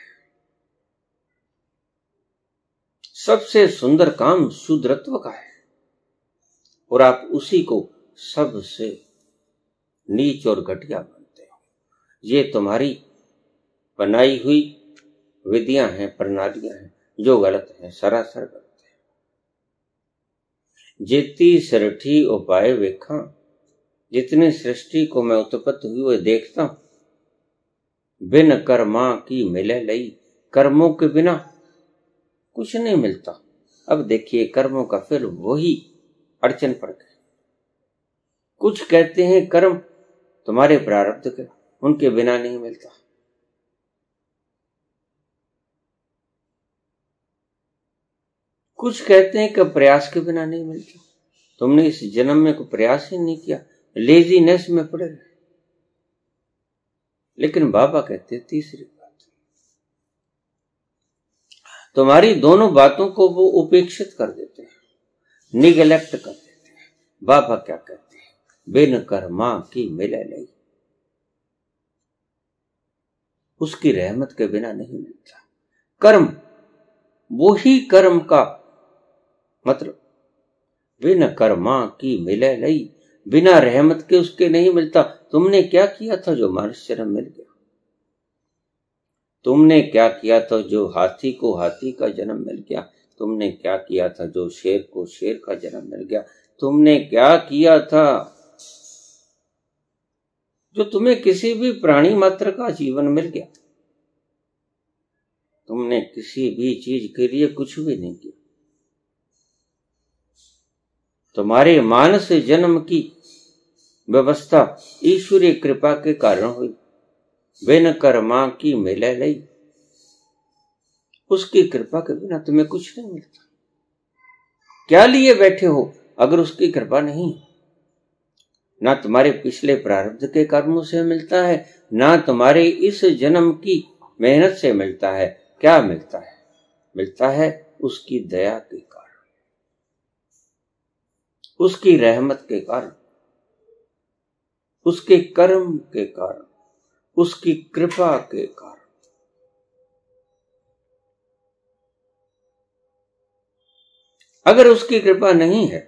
सबसे सुंदर काम शूद्रत्व का है और आप उसी को सबसे नीच और घटिया मानते हो ये तुम्हारी बनाई हुई विधियां हैं प्रणालियां हैं जो गलत है सरासर गलत है जितनी सरठी उपाय वेखा जितनी सृष्टि को मैं उत्पत्त हुए देखता हूं बिन कर्मा की मिले लई कर्मों के बिना कुछ नहीं मिलता अब देखिए कर्मों का फिर वही अड़चन पड़ गए कुछ कहते हैं कर्म तुम्हारे प्रारब्ध के उनके बिना नहीं मिलता कुछ कहते हैं कि प्रयास के बिना नहीं मिलता तुमने इस जन्म में कोई प्रयास ही नहीं किया लेजीनेस में पड़े लेकिन बाबा कहते तीसरी बात तुम्हारी दोनों बातों को वो उपेक्षित कर देते हैं निगलेक्ट कर देते हैं बाबा क्या कहते हैं बिन कर्मा की मिले नहीं उसकी रहमत के बिना नहीं मिलता कर्म वो ही कर्म का मतलब बिन कर्मा की मिले नहीं बिना रहमत के उसके नहीं मिलता तुमने क्या किया था जो मानुष्य मिल गया तुमने क्या किया था जो हाथी को हाथी का जन्म मिल गया तुमने क्या किया था जो शेर को शेर का जन्म मिल गया तुमने क्या किया था जो तुम्हें किसी भी प्राणी मात्र का जीवन मिल गया तुमने किसी भी चीज के लिए कुछ भी नहीं किया तुम्हारे मानस जन्म की व्यवस्था ईश्वरीय कृपा के कारण हुई बिन कर्मा की मिले लई उसकी कृपा के बिना तुम्हें कुछ नहीं मिलता क्या लिए बैठे हो अगर उसकी कृपा नहीं ना तुम्हारे पिछले प्रारब्ध के कर्मों से मिलता है ना तुम्हारे इस जन्म की मेहनत से मिलता है क्या मिलता है मिलता है उसकी दया की उसकी रहमत के कारण उसके कर्म के कारण उसकी कृपा के कारण अगर उसकी कृपा नहीं है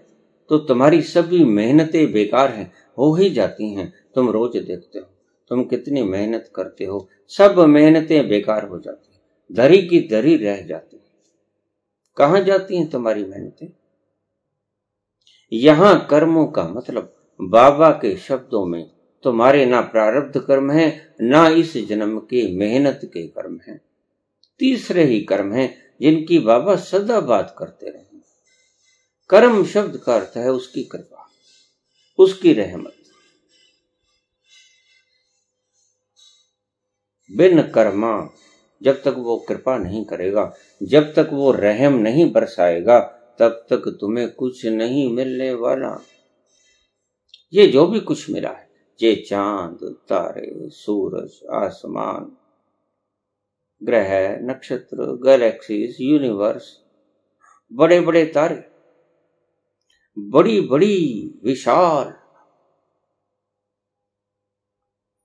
तो तुम्हारी सभी मेहनतें बेकार हैं हो ही जाती हैं तुम रोज देखते हो तुम कितनी मेहनत करते हो सब मेहनतें बेकार हो जाती हैं दरी की दरी रह जाती है कहां जाती हैं तुम्हारी मेहनतें यहां कर्मों का मतलब बाबा के शब्दों में तुम्हारे ना प्रारब्ध कर्म है ना इस जन्म के मेहनत के कर्म है तीसरे ही कर्म है जिनकी बाबा सदा बात करते रहे कर्म शब्द का अर्थ है उसकी कृपा उसकी रहमत बिन कर्मा जब तक वो कृपा नहीं करेगा जब तक वो रहम नहीं बरसाएगा तब तक तुम्हें कुछ नहीं मिलने वाला ये जो भी कुछ मिला है ये चांद तारे सूरज आसमान ग्रह नक्षत्र गैलेक्सीज यूनिवर्स बड़े बड़े तारे बड़ी बड़ी विशाल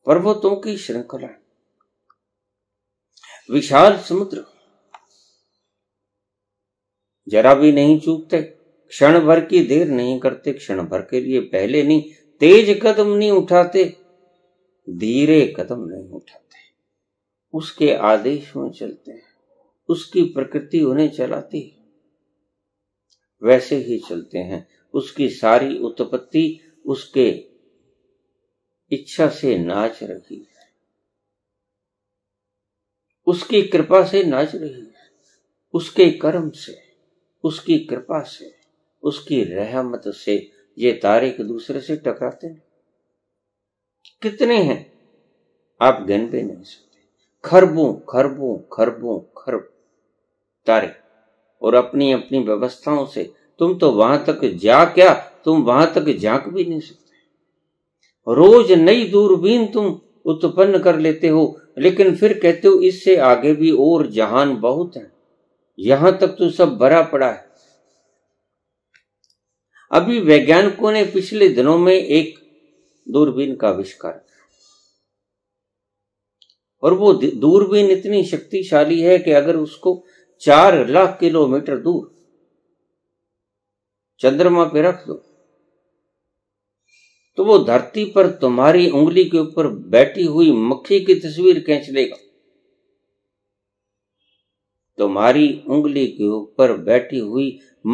पर्वतों की श्रृंखला विशाल समुद्र जरा भी नहीं चूकते क्षण भर की देर नहीं करते क्षण भर के लिए पहले नहीं तेज कदम नहीं उठाते धीरे कदम नहीं उठाते उसके आदेश में चलते हैं उसकी प्रकृति उन्हें चलाती है वैसे ही चलते हैं उसकी सारी उत्पत्ति उसके इच्छा से नाच रही है उसकी कृपा से नाच रही है उसके कर्म से उसकी कृपा से उसकी रहमत से ये तारे एक दूसरे से टकराते हैं कितने हैं आप गिन भी नहीं सकते खरबों खरबों खरबों खरब तारे और अपनी अपनी व्यवस्थाओं से तुम तो वहां तक जा क्या तुम वहां तक झांक भी नहीं सकते रोज नई दूरबीन तुम उत्पन्न कर लेते हो लेकिन फिर कहते हो इससे आगे भी और जहान बहुत है यहां तक तो सब भरा पड़ा है अभी वैज्ञानिकों ने पिछले दिनों में एक दूरबीन का आविष्कार किया और वो दूरबीन इतनी शक्तिशाली है कि अगर उसको चार लाख किलोमीटर दूर चंद्रमा पे रख दो तो वो धरती पर तुम्हारी उंगली के ऊपर बैठी हुई मक्खी की तस्वीर खींच लेगा तुम्हारी उंगली के ऊपर बैठी हुई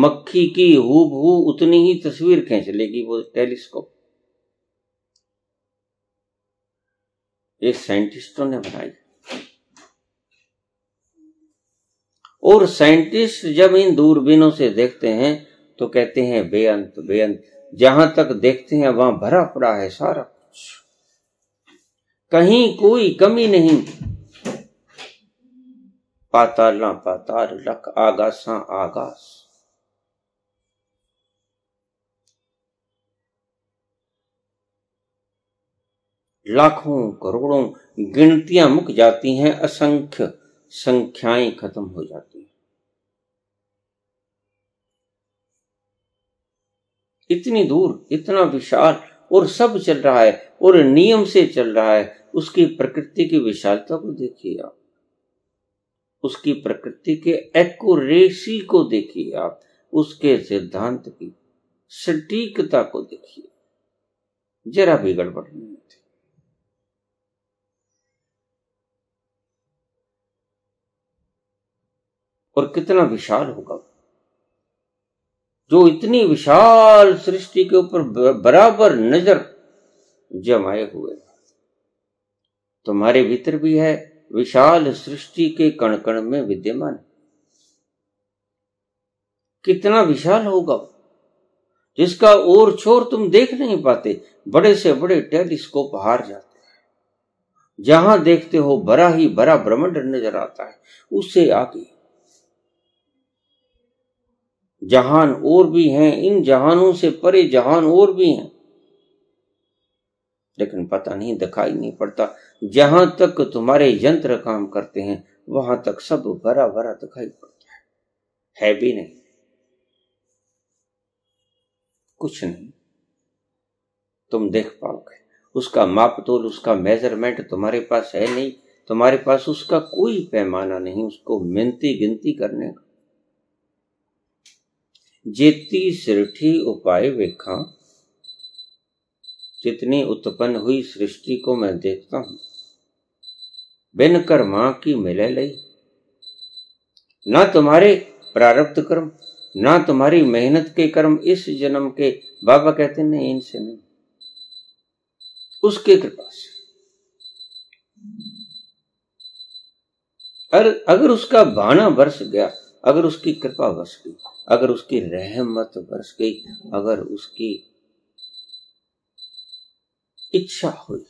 मक्खी की हूबहू उतनी ही तस्वीर खींच लेगी वो टेलीस्कोप ये साइंटिस्टों ने बनाई और साइंटिस्ट जब इन दूरबीनों से देखते हैं तो कहते हैं बेअंत बेअंत जहां तक देखते हैं वहां भरा पड़ा है सारा कुछ कहीं कोई कमी नहीं पाताला पाताल लख आगासा आगास लाखों करोड़ों गिनतियां मुक जाती हैं असंख्य संख्याएं खत्म हो जाती हैं इतनी दूर इतना विशाल और सब चल रहा है और नियम से चल रहा है उसकी प्रकृति की विशालता को देखिए आप उसकी प्रकृति के एक्यूरेसी को देखिए आप उसके सिद्धांत की सटीकता को देखिए जरा भी गड़बड़ नहीं थी और कितना विशाल होगा जो इतनी विशाल सृष्टि के ऊपर बराबर नजर जमाए हुए तुम्हारे भीतर भी है विशाल सृष्टि के कण कण में विद्यमान है कितना विशाल होगा जिसका ओर छोर तुम देख नहीं पाते बड़े से बड़े टेलीस्कोप हार जाते हैं जहां देखते हो बड़ा ही बड़ा ब्रह्मांड नजर आता है उससे आगे जहान और भी हैं इन जहानों से परे जहान और भी हैं लेकिन पता नहीं दिखाई नहीं पड़ता जहां तक तुम्हारे यंत्र काम करते हैं वहां तक सब भरा भरा दिखाई पड़ता है है भी नहीं कुछ नहीं तुम देख पाओगे उसका माप तोल उसका मेजरमेंट तुम्हारे पास है नहीं तुम्हारे पास उसका कोई पैमाना नहीं उसको मिनती गिनती करने का जितनी सिरठी उपाय वेखा जितनी उत्पन्न हुई सृष्टि को मैं देखता हूं बिन कर्मा की मिले लई ना तुम्हारे प्रारब्ध कर्म ना तुम्हारी मेहनत के कर्म इस जन्म के बाबा कहते नहीं इनसे नहीं उसके कृपा से अगर उसका बाना बरस गया अगर उसकी कृपा बरस गई अगर उसकी रहमत बरस गई अगर उसकी इच्छा हुई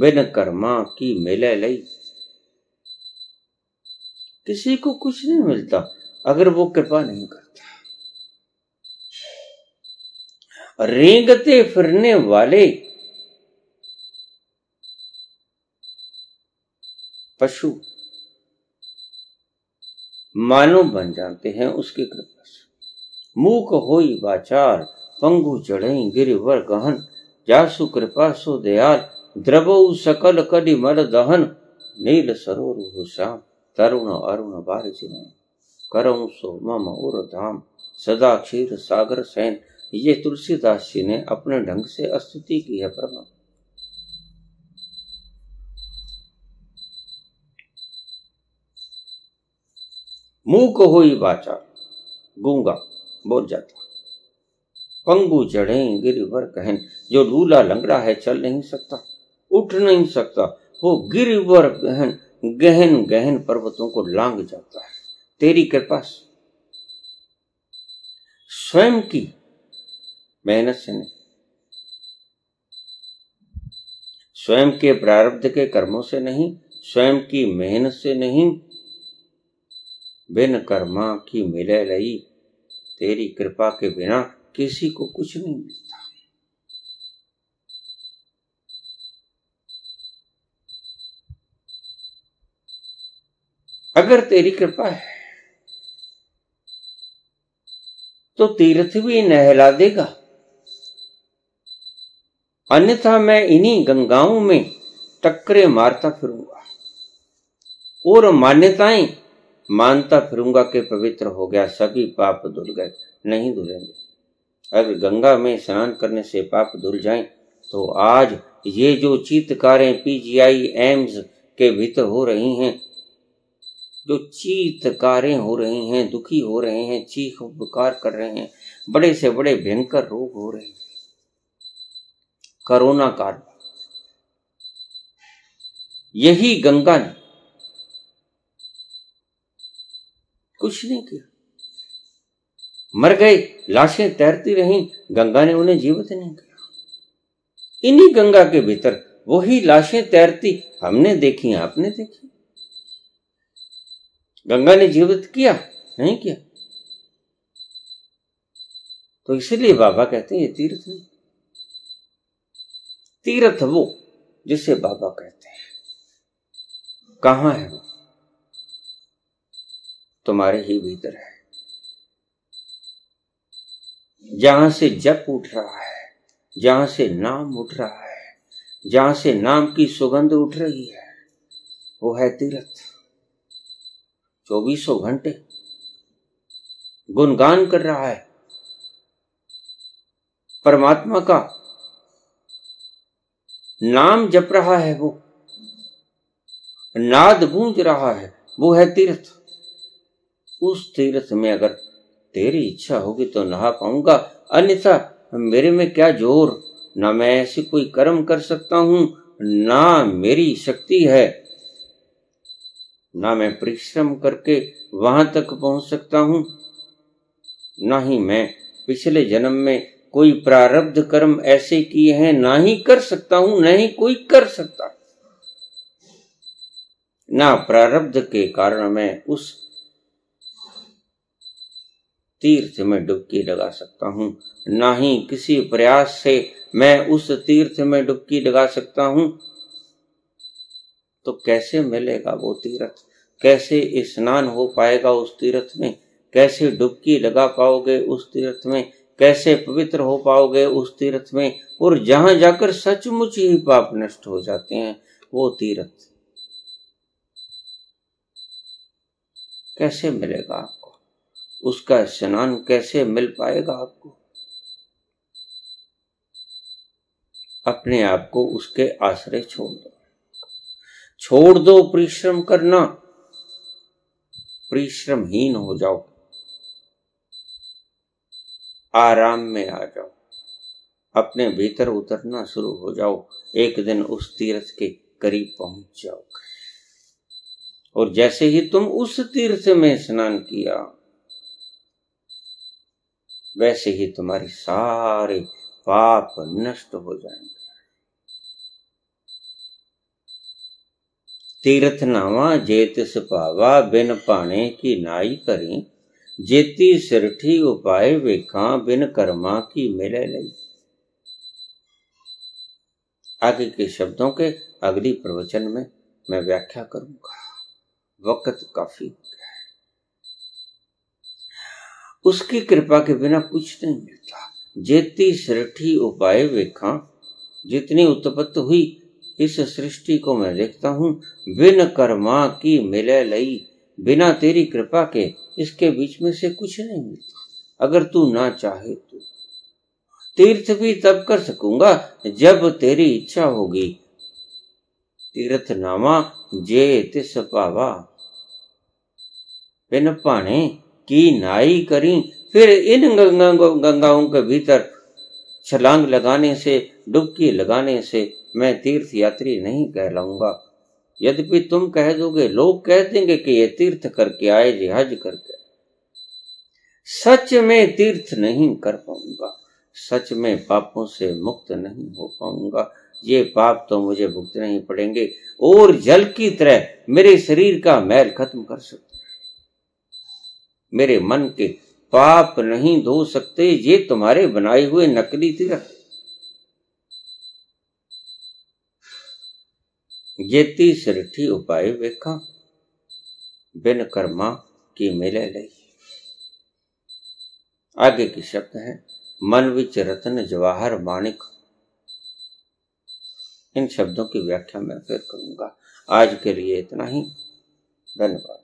बिन कर्मा की मिले लई किसी को कुछ नहीं मिलता अगर वो कृपा नहीं करता रेंगते फिरने वाले पशु मानव बन जाते हैं उसकी कृपा से मूक हो वाचार पंगु गिर वर गहन जासु कृपा सो दयाल द्रवौ सकल कदि मल दहन नील सरोरु श्याम तरुण अरुण बार में सो मम उर धाम सदा क्षीर सागर सैन ये तुलसीदास जी ने अपने ढंग से स्तुति की है प्रमा मुंह को हो बाचा गूंगा बोल जाता पंगु जड़े गिरिवर कहन जो लूला लंगड़ा है चल नहीं सकता उठ नहीं सकता वो वर गहन गहन गहन पर्वतों को लांग जाता है तेरी कृपा से स्वयं की मेहनत से नहीं स्वयं के प्रारब्ध के कर्मों से नहीं स्वयं की मेहनत से नहीं बिन कर्मा की मिले रही तेरी कृपा के बिना किसी को कुछ नहीं मिलता अगर तेरी कृपा है तो तीर्थ भी नहला देगा अन्यथा मैं इन्हीं गंगाओं में टक्करे मारता फिरूंगा और मान्यताएं मानता फिरूंगा कि पवित्र हो गया सभी पाप धुल गए नहीं धुलेंगे अगर गंगा में स्नान करने से पाप धुल जाएं तो आज ये जो चित्तकारें पीजीआई एम्स के भीतर हो रही हैं जो चीतकारें हो रहे हैं दुखी हो रहे हैं चीख बुकार कर रहे हैं बड़े से बड़े भयंकर रोग हो रहे हैं कोरोना काल यही गंगा ने कुछ नहीं किया मर गए लाशें तैरती रहीं गंगा ने उन्हें जीवित नहीं किया इन्हीं गंगा के भीतर वही लाशें तैरती हमने देखी आपने देखी गंगा ने जीवित किया नहीं किया तो इसलिए बाबा कहते हैं ये तीर्थ नहीं तीर्थ वो जिसे बाबा कहते हैं कहां है वो तुम्हारे ही भीतर है जहां से जप उठ रहा है जहां से नाम उठ रहा है जहां से नाम की सुगंध उठ रही है वो है तीर्थ चौबीसों घंटे गुणगान कर रहा है परमात्मा का नाम जप रहा है वो नाद गूंज रहा है वो है तीर्थ उस तीर्थ में अगर तेरी इच्छा होगी तो नहा पाऊंगा अन्यथा मेरे में क्या जोर ना मैं ऐसी कोई कर्म कर सकता हूं ना मेरी शक्ति है ना मैं परिश्रम करके वहां तक पहुंच सकता हूं ना ही मैं पिछले जन्म में कोई प्रारब्ध कर्म ऐसे किए हैं ना ही कर सकता हूं ना ही कोई कर सकता ना प्रारब्ध के कारण मैं उस तीर्थ में डुबकी लगा सकता हूँ ना ही किसी प्रयास से मैं उस तीर्थ में डुबकी लगा सकता हूँ तो कैसे मिलेगा वो तीर्थ कैसे स्नान हो पाएगा उस तीर्थ में कैसे डुबकी लगा पाओगे उस तीर्थ में कैसे पवित्र हो पाओगे उस तीर्थ में और जहां जाकर सचमुच ही पाप नष्ट हो जाते हैं वो तीर्थ कैसे मिलेगा आपको उसका स्नान कैसे मिल पाएगा आपको अपने आप को उसके आश्रय छोड़ दो छोड़ दो परिश्रम करना परिश्रमहीन हो जाओ आराम में आ जाओ अपने भीतर उतरना शुरू हो जाओ एक दिन उस तीर्थ के करीब पहुंच जाओ और जैसे ही तुम उस तीर्थ में स्नान किया वैसे ही तुम्हारे सारे पाप नष्ट हो जाएंगे तीर्थ नावा जेत सुपावा बिन पाने की नाई करी जेती सिरठी उपाय वेखा बिन कर्मा की मिले लई आगे के शब्दों के अगली प्रवचन में मैं व्याख्या करूंगा वक्त काफी उसकी कृपा के बिना कुछ नहीं मिलता जेती सिरठी उपाय वेखा जितनी उत्पत्त हुई इस सृष्टि को मैं देखता हूँ बिन कर्मा की मिले लई बिना तेरी कृपा के इसके बीच में से कुछ नहीं मिलता अगर तू ना चाहे तो तीर्थ भी तब कर सकूंगा जब तेरी इच्छा होगी तीर्थ नामा जे तिस पावा बिन पाने की नाई करी फिर इन गंगाओं के भीतर छलांग लगाने से डुबकी लगाने से मैं तीर्थ यात्री नहीं कहलाऊंगा यद्यपि तुम कह दोगे लोग कह देंगे कि ये तीर्थ करके आए जी हज करके सच में तीर्थ नहीं कर पाऊंगा सच में पापों से मुक्त नहीं हो पाऊंगा ये पाप तो मुझे भुगत नहीं पड़ेंगे और जल की तरह मेरे शरीर का मैल खत्म कर सकते मेरे मन के पाप नहीं धो सकते ये तुम्हारे बनाए हुए नकली तीर्थ ये सृठी उपाय वेखा बिन कर्मा की मिले लई आगे की शब्द है मन विच रत्न जवाहर माणिक इन शब्दों की व्याख्या मैं फिर करूंगा आज के लिए इतना ही धन्यवाद